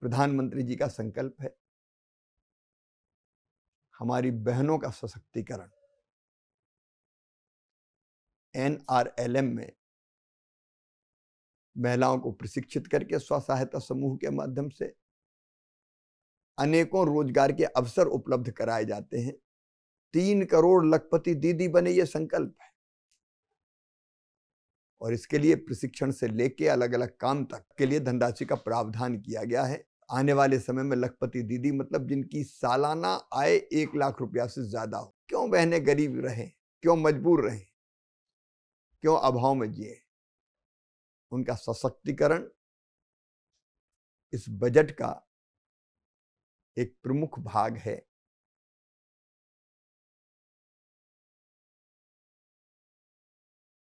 प्रधानमंत्री जी का संकल्प है हमारी बहनों का सशक्तिकरण एनआरएलएम में महिलाओं को प्रशिक्षित करके स्व सहायता समूह के माध्यम से अनेकों रोजगार के अवसर उपलब्ध कराए जाते हैं तीन करोड़ लखपति दीदी बने ये संकल्प है और इसके लिए प्रशिक्षण से लेके अलग अलग काम तक के लिए धनराशि का प्रावधान किया गया है आने वाले समय में लखपति दीदी मतलब जिनकी सालाना आय एक लाख रुपया से ज्यादा हो क्यों बहने गरीब रहे क्यों मजबूर रहे क्यों अभाव में जिए उनका सशक्तिकरण इस बजट का एक प्रमुख भाग है